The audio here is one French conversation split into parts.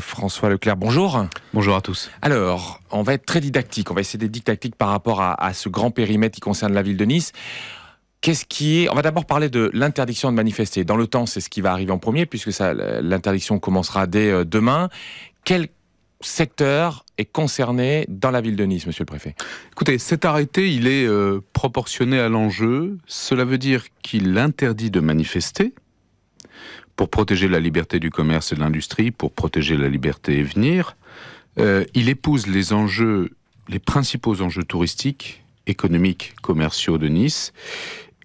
François Leclerc, bonjour. Bonjour à tous. Alors, on va être très didactique, on va essayer d'être didactique par rapport à, ce grand périmètre qui concerne la ville de Nice. Qu'est-ce qui est On va d'abord parler de l'interdiction de manifester. Dans le temps, c'est ce qui va arriver en premier, puisque l'interdiction commencera dès euh, demain. Quel secteur est concerné dans la ville de Nice, monsieur le préfet Écoutez, cet arrêté, il est euh, proportionné à l'enjeu. Cela veut dire qu'il interdit de manifester, pour protéger la liberté du commerce et de l'industrie, pour protéger la liberté et venir. Euh, il épouse les enjeux, les principaux enjeux touristiques, économiques, commerciaux de Nice.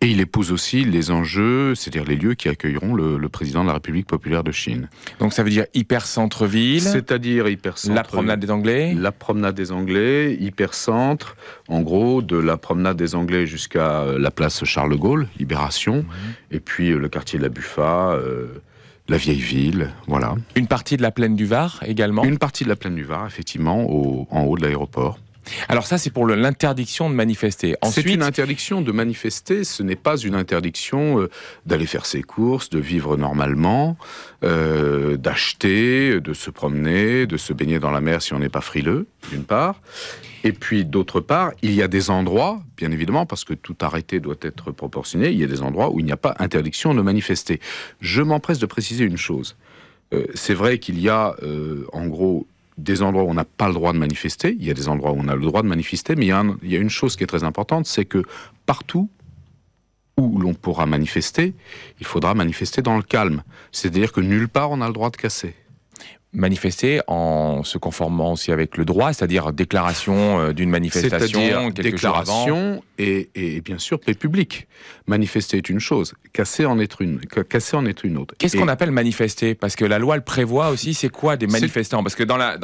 Et il épouse aussi les enjeux, c'est-à-dire les lieux qui accueilleront le, président de la République populaire de Chine. Donc ça veut dire hyper centre-ville C'est-à-dire hyper centre. La promenade des Anglais La promenade des Anglais, hyper centre, en gros, de la promenade des Anglais jusqu'à euh, la place Charles Gaulle, Libération, et puis euh, le quartier de la Buffa. Euh, la vieille ville, voilà. Une partie de la plaine du Var également Une partie de la plaine du Var, effectivement, en haut de l'aéroport. Alors ça, c'est pour l'interdiction de manifester. Ensuite, c'est une interdiction de manifester, ce n'est pas une interdiction euh, d'aller faire ses courses, de vivre normalement, euh, d'acheter, de se promener, de se baigner dans la mer si on n'est pas frileux, d'une part. Et puis, d'autre part, il y a des endroits, bien évidemment, parce que tout arrêté doit être proportionné, il y a des endroits où il n'y a pas interdiction de manifester. Je m'empresse de préciser une chose. Euh, c'est vrai qu'il y a, en gros, des endroits où on n'a pas le droit de manifester, il y a des endroits où on a le droit de manifester, mais il y a, une chose qui est très importante, c'est que partout où l'on pourra manifester, il faudra manifester dans le calme. C'est-à-dire que nulle part on a le droit de casser manifester en se conformant aussi avec le droit, c'est-à-dire déclaration euh, d'une manifestation, déclaration Et, bien sûr paix publique. Manifester est une chose, casser en est une, casser en être une autre. Qu'est-ce qu'on appelle manifester Parce que la loi le prévoit aussi. C'est quoi des manifestants Parce que dans, la,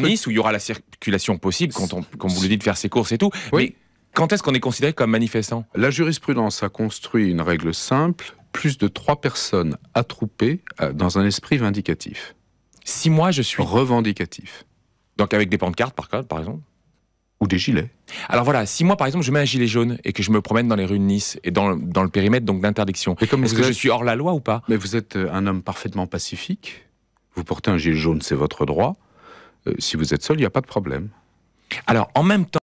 Nice où il y aura la circulation possible, quand on, vous le dit de faire ses courses et tout, mais quand est-ce qu'on est considéré comme manifestant La jurisprudence a construit une règle simple plus de trois personnes attroupées euh, dans un esprit vindicatif. Si moi je suis. Revendicatif. Donc avec des pancartes par, par exemple ou des gilets. Alors voilà, si moi par exemple je mets un gilet jaune et que je me promène dans les rues de Nice et dans, le périmètre donc d'interdiction, est-ce que je suis hors la loi ou pas Mais vous êtes euh, un homme parfaitement pacifique, vous portez un gilet jaune, c'est votre droit, euh, si vous êtes seul, il n'y a pas de problème. Alors en même temps,